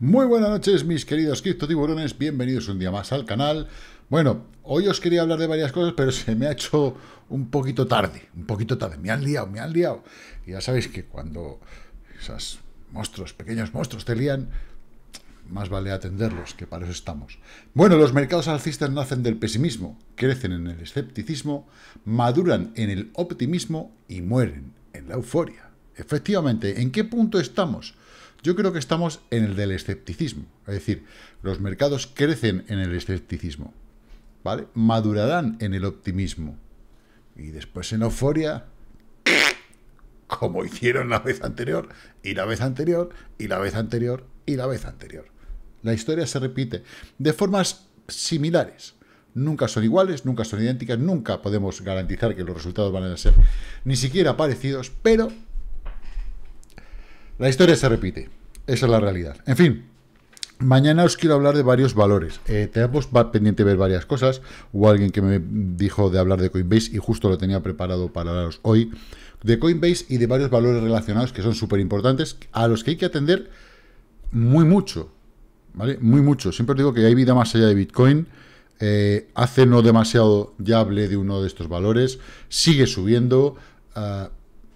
Muy buenas noches mis queridos tiburones. bienvenidos un día más al canal. Bueno, hoy os quería hablar de varias cosas, pero se me ha hecho un poquito tarde, un poquito tarde, me han liado, me han liado. Y ya sabéis que cuando esos monstruos, pequeños monstruos te lían, más vale atenderlos, que para eso estamos. Bueno, los mercados alcistas nacen del pesimismo, crecen en el escepticismo, maduran en el optimismo y mueren en la euforia. Efectivamente, ¿en qué punto estamos? Yo creo que estamos en el del escepticismo. Es decir, los mercados crecen en el escepticismo. ¿Vale? Madurarán en el optimismo. Y después en euforia, como hicieron la vez anterior, y la vez anterior, y la vez anterior, y la vez anterior. La historia se repite de formas similares. Nunca son iguales, nunca son idénticas, nunca podemos garantizar que los resultados van a ser ni siquiera parecidos, pero la historia se repite. Esa es la realidad. En fin, mañana os quiero hablar de varios valores. Eh, tenemos pendiente ver varias cosas. Hubo alguien que me dijo de hablar de Coinbase y justo lo tenía preparado para hablaros hoy. De Coinbase y de varios valores relacionados que son súper importantes, a los que hay que atender muy mucho. ¿Vale? Muy mucho. Siempre os digo que hay vida más allá de Bitcoin. Eh, hace no demasiado ya hablé de uno de estos valores. Sigue subiendo. Ah,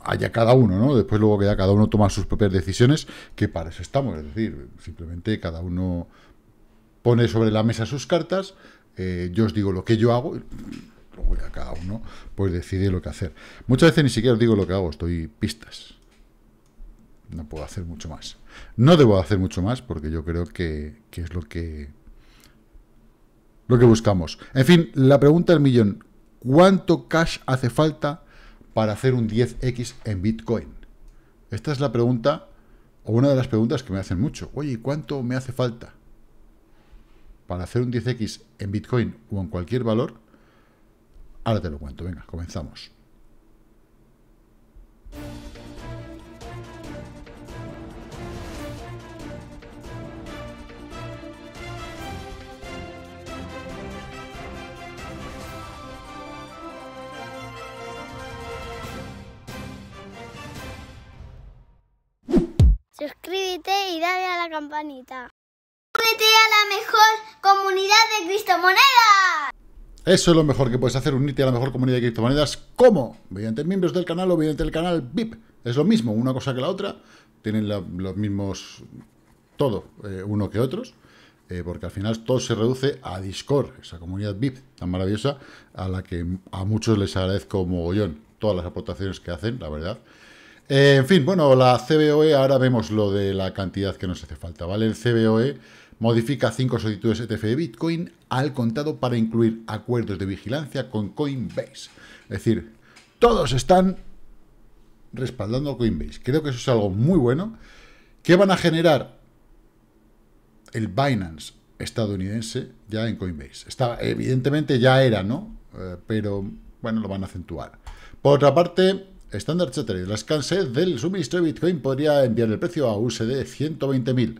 ...haya cada uno, ¿no? Después luego que ya cada uno toma sus propias decisiones, que para eso estamos, es decir, simplemente cada uno pone sobre la mesa sus cartas, eh, yo os digo lo que yo hago, y luego ya cada uno pues decide lo que hacer. Muchas veces ni siquiera os digo lo que hago, estoy pistas. No puedo hacer mucho más. No debo hacer mucho más porque yo creo que, que es lo que lo que buscamos. En fin, la pregunta del millón, ¿cuánto cash hace falta para hacer un 10x en Bitcoin? Esta es la pregunta, o una de las preguntas que me hacen mucho. Oye, ¿cuánto me hace falta? Para hacer un 10x en Bitcoin o en cualquier valor, ahora te lo cuento. Venga, comenzamos. campanita. Únete a la mejor comunidad de criptomonedas. Eso es lo mejor que puedes hacer, unirte a la mejor comunidad de criptomonedas. ¿Cómo? Mediante miembros del canal o mediante el canal VIP. Es lo mismo, una cosa que la otra. Tienen los mismos, todo, eh, uno que otros. Eh, porque al final todo se reduce a Discord, esa comunidad VIP tan maravillosa, a la que a muchos les agradezco mogollón todas las aportaciones que hacen, la verdad en fin, bueno, la CBOE, ahora vemos lo de la cantidad que nos hace falta, ¿vale? El CBOE modifica cinco solicitudes ETF de Bitcoin al contado para incluir acuerdos de vigilancia con Coinbase. Es decir, todos están respaldando Coinbase. Creo que eso es algo muy bueno. ¿Qué van a generar? El Binance estadounidense ya en Coinbase. Está, evidentemente ya era, ¿no? Eh, pero bueno, lo van a acentuar. Por otra parte, Estándar Chartered, la escasez del suministro de Bitcoin podría enviar el precio a USD 120.000.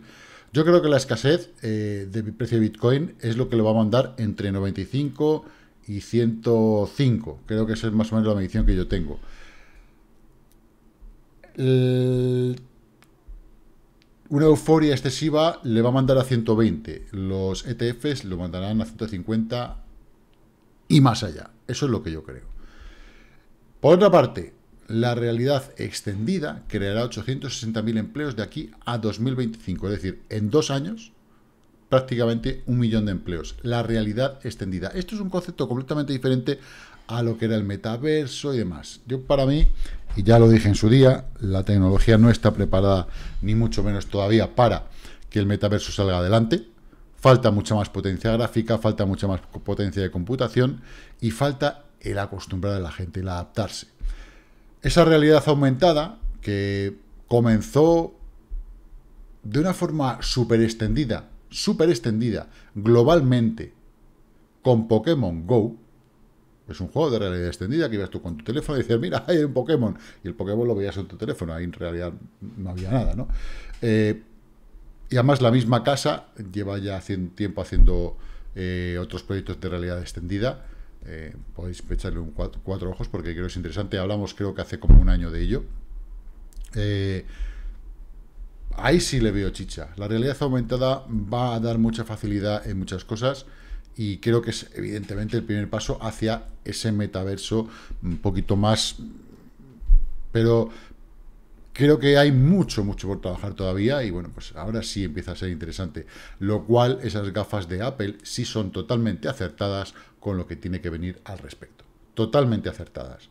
Yo creo que la escasez eh, del precio de Bitcoin es lo que lo va a mandar entre 95 y 105. Creo que esa es más o menos la medición que yo tengo. Una euforia excesiva le va a mandar a 120. Los ETFs lo mandarán a 150 y más allá. Eso es lo que yo creo. Por otra parte, la realidad extendida creará 860.000 empleos de aquí a 2025, es decir, en dos años prácticamente un millón de empleos. La realidad extendida. Esto es un concepto completamente diferente a lo que era el metaverso y demás. Yo para mí, y ya lo dije en su día, la tecnología no está preparada ni mucho menos todavía para que el metaverso salga adelante. Falta mucha más potencia gráfica, falta mucha más potencia de computación y falta el acostumbrar a la gente, el adaptarse esa realidad aumentada que comenzó de una forma súper extendida, súper extendida, globalmente, con Pokémon GO, es un juego de realidad extendida que ibas tú con tu teléfono y decías, mira, hay un Pokémon. Y el Pokémon lo veías en tu teléfono, ahí en realidad no había nada, ¿no? Eh, y además la misma casa lleva ya tiempo haciendo eh, otros proyectos de realidad extendida eh, podéis echarle un cuatro, ojos porque creo que es interesante. Hablamos creo que hace como un año de ello. Eh, ahí sí le veo chicha. La realidad aumentada va a dar mucha facilidad en muchas cosas y creo que es evidentemente el primer paso hacia ese metaverso un poquito más... Pero Creo que hay mucho, mucho por trabajar todavía y bueno, pues ahora sí empieza a ser interesante. Lo cual esas gafas de Apple sí son totalmente acertadas con lo que tiene que venir al respecto. Totalmente acertadas.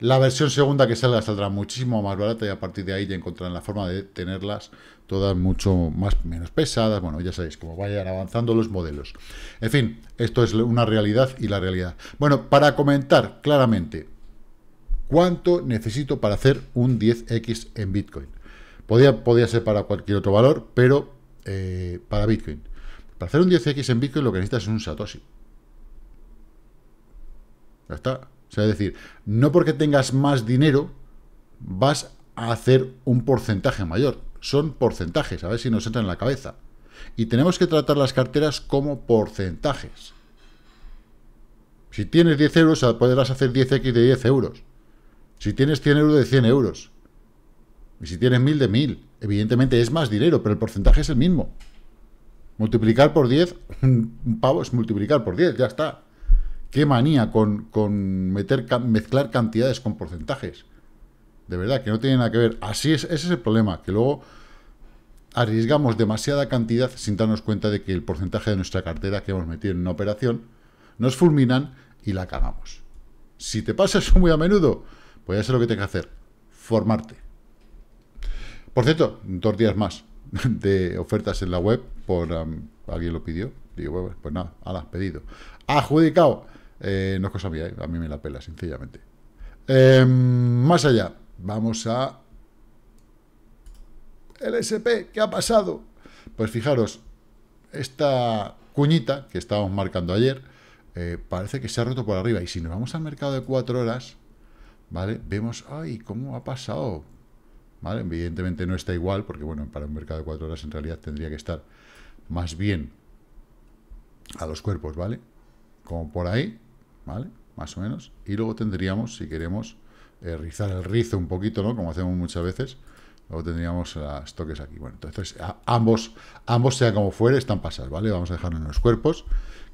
La versión segunda que salga saldrá muchísimo más barata y a partir de ahí ya encontrarán la forma de tenerlas todas mucho más menos pesadas. Bueno, ya sabéis, como vayan avanzando los modelos. En fin, esto es una realidad y la realidad. Bueno, para comentar claramente, ¿Cuánto necesito para hacer un 10x en Bitcoin? Podía, ser para cualquier otro valor, pero eh, para Bitcoin. Para hacer un 10x en Bitcoin lo que necesitas es un Satoshi. Ya está. O sea, es decir, no porque tengas más dinero vas a hacer un porcentaje mayor. Son porcentajes, a ver si nos entra en la cabeza. Y tenemos que tratar las carteras como porcentajes. Si tienes 10 euros, podrás hacer 10x de 10 euros. Si tienes 100 euros, de 100 euros. Y si tienes 1000, de 1000. Evidentemente es más dinero, pero el porcentaje es el mismo. Multiplicar por 10, un pavo es multiplicar por 10, ya está. Qué manía con, meter, mezclar cantidades con porcentajes. De verdad, que no tiene nada que ver. Así es, ese es el problema, que luego arriesgamos demasiada cantidad sin darnos cuenta de que el porcentaje de nuestra cartera que hemos metido en una operación nos fulminan y la cagamos. Si te pasa eso muy a menudo, pues ya sé lo que tengo que hacer. Formarte. Por cierto, dos días más de ofertas en la web. Por alguien lo pidió. Digo, pues, pues nada, ala, ah, pedido. Ah, ¡Adjudicado! Eh, no es cosa mía, eh, a mí me la pela, sencillamente. Em, más allá, vamos a... El SP, ¿qué ha pasado? Pues fijaros, esta cuñita que estábamos marcando ayer, eh, parece que se ha roto por arriba. Y si nos vamos al mercado de cuatro horas, ¿vale? Vemos, ay, ¿cómo ha pasado? ¿Vale? Evidentemente no está igual, porque bueno, para un mercado de cuatro horas en realidad tendría que estar más bien a los cuerpos, ¿vale? Como por ahí, ¿vale? Más o menos. Y luego tendríamos, si queremos eh, rizar el rizo un poquito, ¿no? Como hacemos muchas veces, luego tendríamos las toques aquí. Bueno, entonces ambos, ambos, sea como fuere, están pasados ¿vale? Vamos a dejarlo en los cuerpos,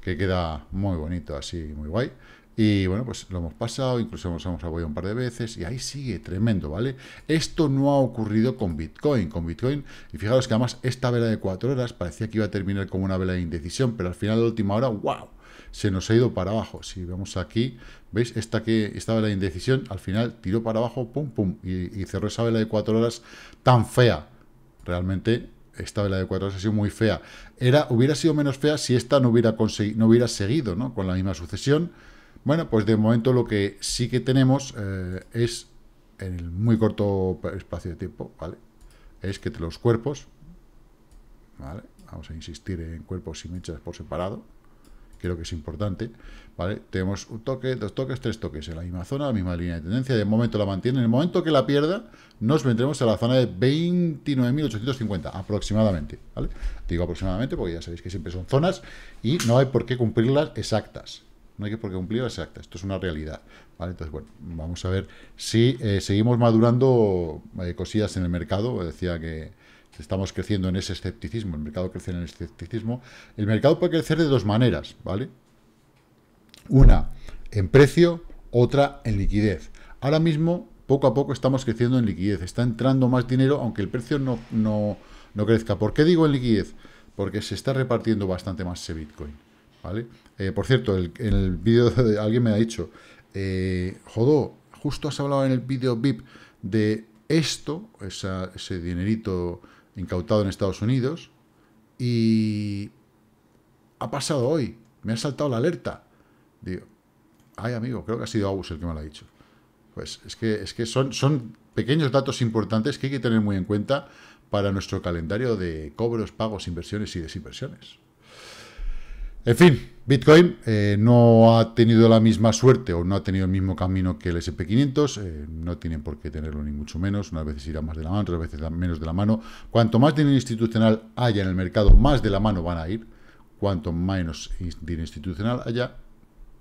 que queda muy bonito, así, muy guay. Y bueno, pues lo hemos pasado, incluso nos hemos apoyado un par de veces y ahí sigue, tremendo, ¿vale? Esto no ha ocurrido con Bitcoin, con Bitcoin, y fijaros que además esta vela de 4 horas parecía que iba a terminar como una vela de indecisión, pero al final de última hora, ¡wow! Se nos ha ido para abajo. Si vemos aquí, ¿veis? Esta que esta vela de indecisión al final tiró para abajo, pum, pum, y, cerró esa vela de 4 horas tan fea. Realmente esta vela de 4 horas ha sido muy fea. Era, hubiera sido menos fea si esta no hubiera, no hubiera seguido ¿no? con la misma sucesión bueno, pues de momento lo que sí que tenemos eh, es, en el muy corto espacio de tiempo, ¿vale? Es que los cuerpos, ¿vale? Vamos a insistir en cuerpos y mechas por separado, creo que es importante, ¿vale? Tenemos un toque, dos toques, tres toques en la misma zona, la misma línea de tendencia, de momento la mantiene, en el momento que la pierda, nos vendremos a la zona de 29.850 aproximadamente, ¿vale? Digo aproximadamente porque ya sabéis que siempre son zonas y no hay por qué cumplirlas exactas, no hay que por qué cumplir exacta, esto es una realidad. Entonces, bueno, vamos a ver si eh, seguimos madurando eh, cosillas en el mercado. Decía que estamos creciendo en ese escepticismo, el mercado crece en el escepticismo. El mercado puede crecer de dos maneras, ¿vale? Una en precio, otra en liquidez. Ahora mismo, poco a poco, estamos creciendo en liquidez. Está entrando más dinero, aunque el precio no, no crezca. ¿Por qué digo en liquidez? Porque se está repartiendo bastante más ese Bitcoin. Eh, por cierto, en el vídeo alguien me ha dicho, eh, Jodó, justo has hablado en el vídeo VIP de esto, ese dinerito incautado en Estados Unidos, y ha pasado hoy, me ha saltado la alerta. Digo, ay amigo, creo que ha sido August el que me lo ha dicho. Pues es que, es que son, son pequeños datos importantes que hay que tener muy en cuenta para nuestro calendario de cobros, pagos, inversiones y desinversiones. En fin, Bitcoin eh, no ha tenido la misma suerte o no ha tenido el mismo camino que el SP500, eh, no tienen por qué tenerlo ni mucho menos, unas veces irá más de la mano, otras veces menos de la mano. Cuanto más dinero institucional haya en el mercado, más de la mano van a ir, cuanto menos dinero institucional haya,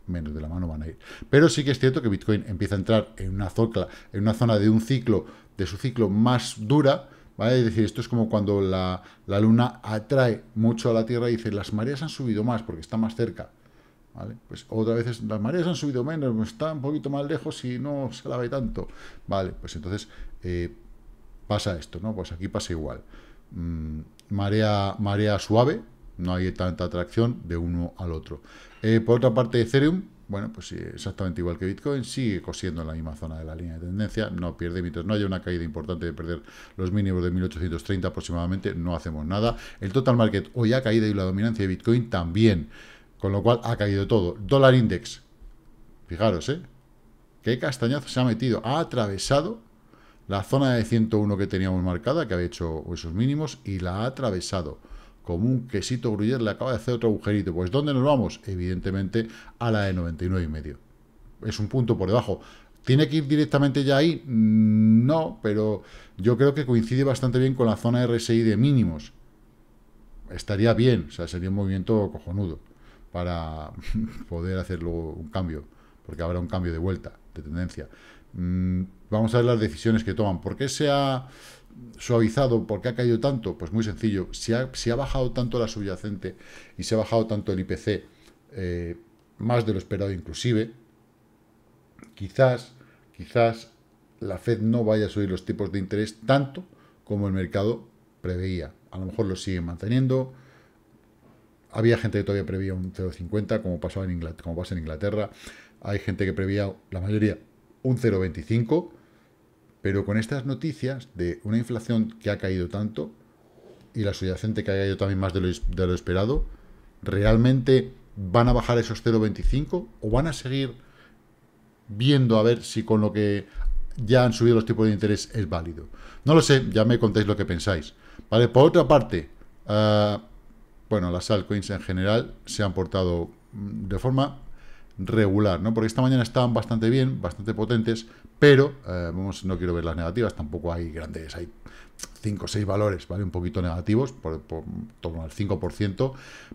menos de la mano van a ir. Pero sí que es cierto que Bitcoin empieza a entrar en una, en una zona de un ciclo, de su ciclo más dura, ¿vale? Es decir, esto es como cuando la, Luna atrae mucho a la Tierra y dice, las mareas han subido más porque está más cerca. Pues otra vez las mareas han subido menos, está un poquito más lejos y no se la ve tanto. Vale, pues entonces eh, pasa esto, ¿no? Pues aquí pasa igual. Mm, marea, marea suave, no hay tanta atracción de uno al otro. Eh, por otra parte, Ethereum bueno, pues sí, exactamente igual que Bitcoin, sigue cosiendo en la misma zona de la línea de tendencia, no pierde mientras no haya una caída importante de perder los mínimos de 1830 aproximadamente, no hacemos nada. El total market hoy ha caído y la dominancia de Bitcoin también, con lo cual ha caído todo. Dólar index, fijaros, ¿eh? Qué castañazo se ha metido, ha atravesado la zona de 101 que teníamos marcada, que había hecho esos mínimos, y la ha atravesado como un quesito gruyer le acaba de hacer otro agujerito. Pues ¿dónde nos vamos? Evidentemente a la de 99,5. Es un punto por debajo. ¿Tiene que ir directamente ya ahí? Mm, no, pero yo creo que coincide bastante bien con la zona RSI de mínimos. Estaría bien, o sea, sería un movimiento cojonudo para poder hacer luego un cambio, porque habrá un cambio de vuelta, de tendencia. Mm, vamos a ver las decisiones que toman. ¿Por qué se ha, suavizado porque ha caído tanto, pues muy sencillo, si ha, bajado tanto la subyacente y se ha bajado tanto el IPC, eh, más de lo esperado inclusive, quizás, quizás la Fed no vaya a subir los tipos de interés tanto como el mercado preveía. A lo mejor lo sigue manteniendo. Había gente que todavía preveía un 0,50, como, pasó en como pasa en Inglaterra. Hay gente que preveía, la mayoría, un 0,25 pero con estas noticias de una inflación que ha caído tanto y la subyacente que ha caído también más de lo, esperado, ¿realmente van a bajar esos 0,25 o van a seguir viendo a ver si con lo que ya han subido los tipos de interés es válido? No lo sé, ya me contéis lo que pensáis. Vale, por otra parte, eh, bueno, las altcoins en general se han portado mm, de forma regular, ¿no? Porque esta mañana estaban bastante bien, bastante potentes, pero eh, vamos, no quiero ver las negativas, tampoco hay grandes, hay 5 o 6 valores, ¿vale? Un poquito negativos, por, por torno al 5%,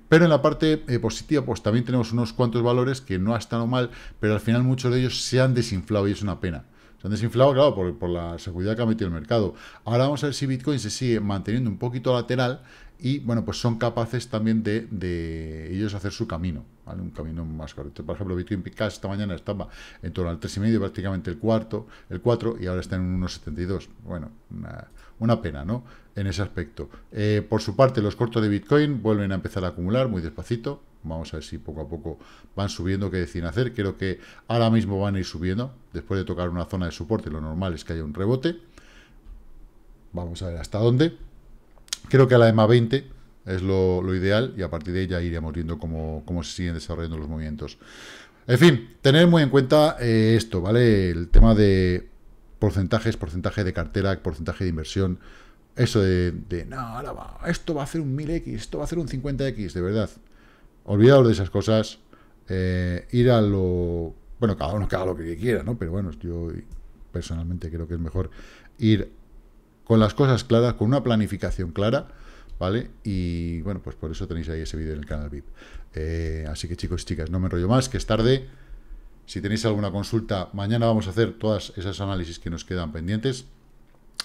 pero en la parte eh, positiva, pues también tenemos unos cuantos valores que no ha estado mal, pero al final muchos de ellos se han desinflado y es una pena. Se han desinflado, claro, por, por, la seguridad que ha metido el mercado. Ahora vamos a ver si Bitcoin se sigue manteniendo un poquito lateral y bueno, pues son capaces también de, ellos hacer su camino, ¿vale? Un camino más correcto. Por ejemplo, Bitcoin Picasso esta mañana estaba en torno al 3,5, prácticamente el cuarto, el 4, y ahora está en 1,72. Bueno, una, pena, ¿no? En ese aspecto. Eh, por su parte, los cortos de Bitcoin vuelven a empezar a acumular muy despacito. Vamos a ver si poco a poco van subiendo, qué deciden hacer. Creo que ahora mismo van a ir subiendo. Después de tocar una zona de soporte, lo normal es que haya un rebote. Vamos a ver hasta dónde. Creo que a la EMA 20 es lo, ideal y a partir de ella iríamos viendo cómo, se siguen desarrollando los movimientos. En fin, tener muy en cuenta eh, esto, ¿vale? El tema de porcentajes, porcentaje de cartera, porcentaje de inversión. Eso de, no, esto va a hacer un 1000X, esto va a hacer un 50X, de verdad. Olvidaos de esas cosas. Eh, ir a lo... Bueno, cada uno que haga lo que quiera, ¿no? Pero bueno, yo personalmente creo que es mejor ir con las cosas claras, con una planificación clara, ¿vale? Y bueno, pues por eso tenéis ahí ese vídeo en el canal VIP. Eh, así que chicos y chicas, no me enrollo más, que es tarde. Si tenéis alguna consulta, mañana vamos a hacer todas esas análisis que nos quedan pendientes.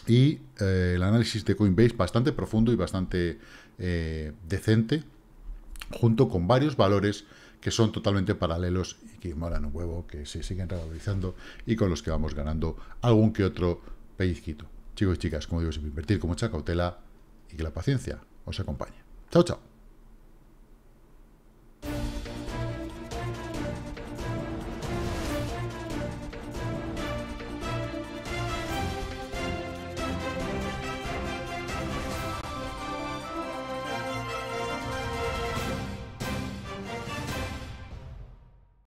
Y eh, el análisis de Coinbase bastante profundo y bastante eh, decente, junto con varios valores que son totalmente paralelos y que moran un huevo, que se siguen revalorizando y con los que vamos ganando algún que otro pellizquito. Chicos y chicas, como digo, siempre invertir con mucha cautela y que la paciencia os acompañe. Chao, chao.